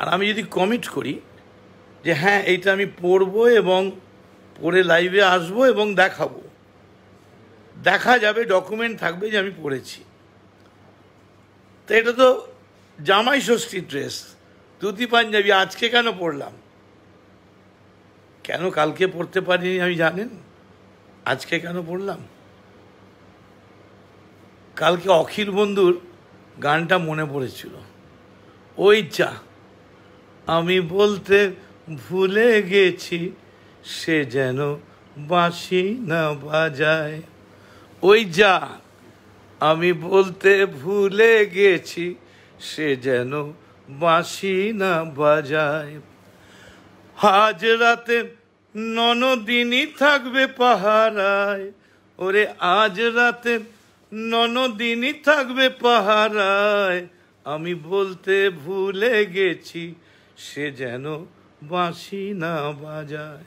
আর আমি যদি কমিট করি যে হ্যাঁ এইটা আমি পড়বো এবং পড়ে লাইভে আসবো এবং দেখাবো দেখা যাবে ডকুমেন্ট থাকবে যে আমি পড়েছি তো এটা তো জামাই ষষ্ঠী ড্রেস ধুতি পাঞ্জাবি আজকে কেন পড়লাম কেন কালকে পড়তে পারিনি আমি জানেন আজকে কেন পড়লাম কালকে অখিল বন্ধুর গানটা মনে পড়েছিল ও ইচ্ছা আমি বলতে ভুলে গেছি সে যেন বাঁশি না বাজায় ওই যা আমি বলতে ভুলে গেছি সে যেন বাঁশি না বাজায় আজ রাতে ননদিনই থাকবে পাহারায় ওরে আজ রাতে ননদিনই থাকবে পাহারায় আমি বলতে ভুলে গেছি সে যেন বাঁশি না বাজায়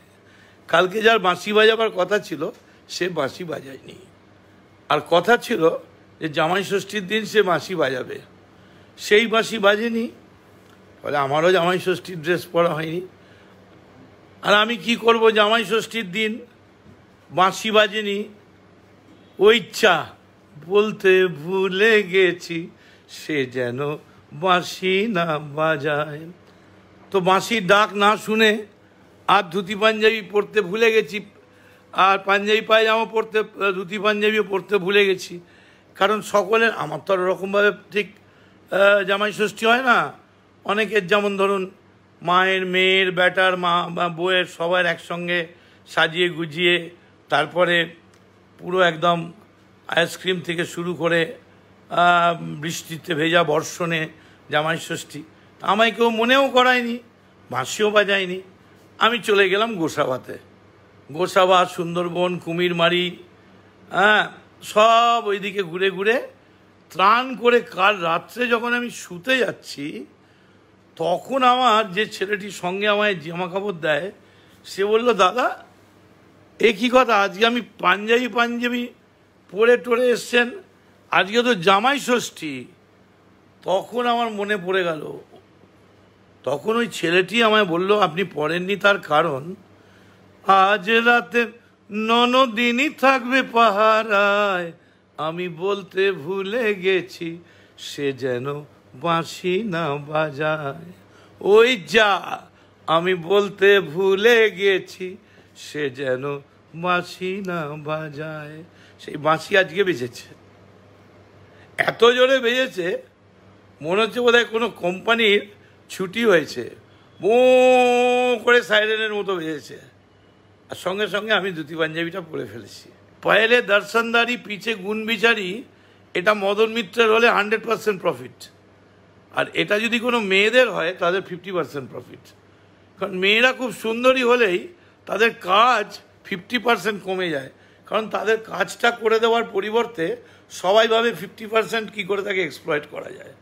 কালকে যার বাঁশি বাজাবার কথা ছিল সে বাঁশি বাজায়নি আর কথা ছিল যে জামাই ষষ্ঠীর দিন সে বাঁশি বাজাবে সেই বাঁশি বাজেনি ফলে আমারও জামাই ষষ্ঠীর ড্রেস পরা হয়নি আর আমি কি করব জামাই ষষ্ঠীর দিন বাঁশি বাজেনি ও ইচ্ছা বলতে ভুলে গেছি সে যেন বাঁশি না বাজায় তো বাঁশির ডাক না শুনে আর ধুতি পাঞ্জাবি পরতে ভুলে গেছি আর পাঞ্জাবি পায়জামা পরতে ধুতি পাঞ্জাবিও পরতে ভুলে গেছি কারণ সকলের আমার তো ওরকমভাবে ঠিক জামাই ষষ্ঠী হয় না অনেকের যেমন ধরুন মায়ের মেয়ের ব্যাটার মা বা বউয়ের সবার একসঙ্গে সাজিয়ে গুজিয়ে তারপরে পুরো একদম আইসক্রিম থেকে শুরু করে বৃষ্টিতে ভেজা বর্ষণে জামাই ষষ্ঠী আমায় কেউ মনেও করায়নি বাঁশিও বাজায়নি আমি চলে গেলাম গোসাবাতে গোসাবা সুন্দরবন কুমিরমারি হ্যাঁ সব ওইদিকে ঘুরে ঘুরে ত্রাণ করে কাল রাত্রে যখন আমি শুতে যাচ্ছি তখন আমার যে ছেলেটি সঙ্গে আমায় জামা কাপড় দেয় সে বলল দাদা এ কী কথা আজকে আমি পাঞ্জাবি পাঞ্জাবি পরে টরে এসছেন আজকে তো জামাই ষষ্ঠী তখন আমার মনে পড়ে গেল তখন ওই ছেলেটি আমায় বলল আপনি পড়েননি তার কারণ আজ রাতে ননদিনই থাকবে পাহারায় আমি বলতে ভুলে গেছি সে যেন বাঁশি না বাজায় ওই যা আমি বলতে ভুলে গেছি সে যেন বাঁশি না বাজায় সেই বাঁশি আজকে বেজেছে এত জোরে বেজেছে মনে হচ্ছে বোধ কোনো কোম্পানির ছুটি হয়েছে বো করে সাইরেনের মতো বেজেছে আর সঙ্গে সঙ্গে আমি ধুতি পাঞ্জাবিটা পরে ফেলেছি পয়েলে দর্শনদারি পিছে গুণ বিচারি এটা মদন মিত্রের হলে হান্ড্রেড পার্সেন্ট প্রফিট আর এটা যদি কোনো মেয়েদের হয় তাদের ফিফটি পার্সেন্ট প্রফিট কারণ মেয়েরা খুব সুন্দরী হলেই তাদের কাজ ফিফটি পার্সেন্ট কমে যায় কারণ তাদের কাজটা করে দেওয়ার পরিবর্তে সবাই ভাবে ফিফটি পার্সেন্ট কী করে তাকে এক্সপ্লয়েট করা যায়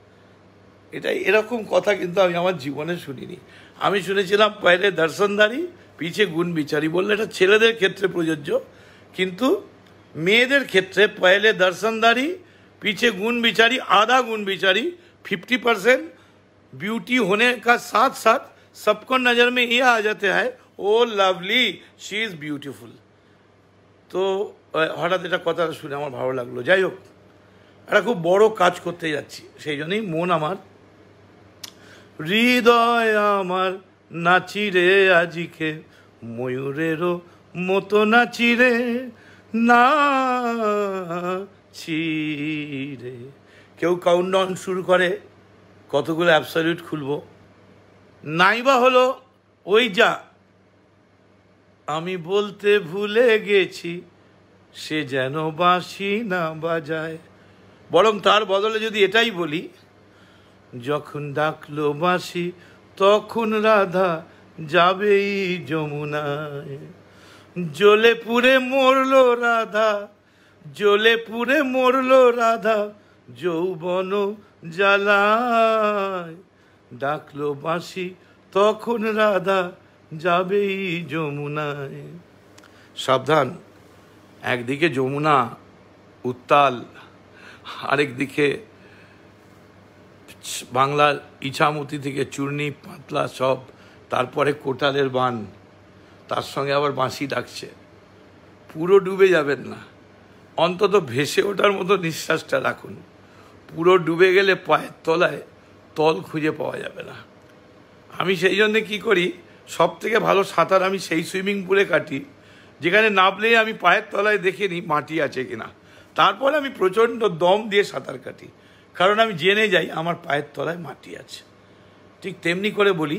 এটা এরকম কথা কিন্তু আমি আমার জীবনে শুনিনি আমি শুনেছিলাম পয়লে দর্শনদারি পিছিয়ে গুণ বিচারি বললে এটা ছেলেদের ক্ষেত্রে প্রযোজ্য কিন্তু মেয়েদের ক্ষেত্রে পয়লে দর্শনদারি পিছিয়ে গুণ বিচারি আধা গুণ বিচারি ফিফটি পার্সেন্ট বিউটি হনে का সাথ সাথ সবক নজর মে ইয়ে আ जाते हैं ও লাভলি শি ইজ বিউটিফুল তো হঠাৎ এটা কথা শুনে আমার ভালো লাগলো যাই হোক একটা খুব বড় কাজ করতে যাচ্ছি সেই জন্যই মন আমার হৃদয় আমার নাচিরে আজিকে ময়ূরেরও মতো নাচিরে নাচিরে কেউ কাউন্টডাউন শুরু করে কতগুলো অ্যাবসলিউট খুলব নাইবা হলো ওই যা আমি বলতে ভুলে গেছি সে যেন বাসি না বাজায় বরং তার বদলে যদি এটাই বলি যখন ডাকলো বাঁশি তখন রাধা যাবেই যমুনায় জ্বলে পুরে মরল রাধা জলে পুরে মরল রাধা যৌবন জ্বালায় ডাকলো বাঁশি তখন রাধা যাবেই যমুনায় সাবধান একদিকে যমুনা উত্তাল আরেকদিকে বাংলার ইছামতি থেকে চূর্ণি পাতলা সব তারপরে কোটালের বান তার সঙ্গে আবার বাঁশি ডাকছে পুরো ডুবে যাবেন না অন্তত ভেসে ওঠার মতো নিঃশ্বাসটা রাখুন পুরো ডুবে গেলে পায়ের তলায় তল খুঁজে পাওয়া যাবে না আমি সেই জন্যে কী করি সব থেকে ভালো সাঁতার আমি সেই সুইমিং পুলে কাটি যেখানে নামলেই আমি পায়ের তলায় দেখে নিই মাটি আছে কিনা তারপরে আমি প্রচণ্ড দম দিয়ে সাঁতার কাটি কারণ আমি জেনে যাই আমার পায়ের তলায় মাটি আছে ঠিক তেমনি করে বলি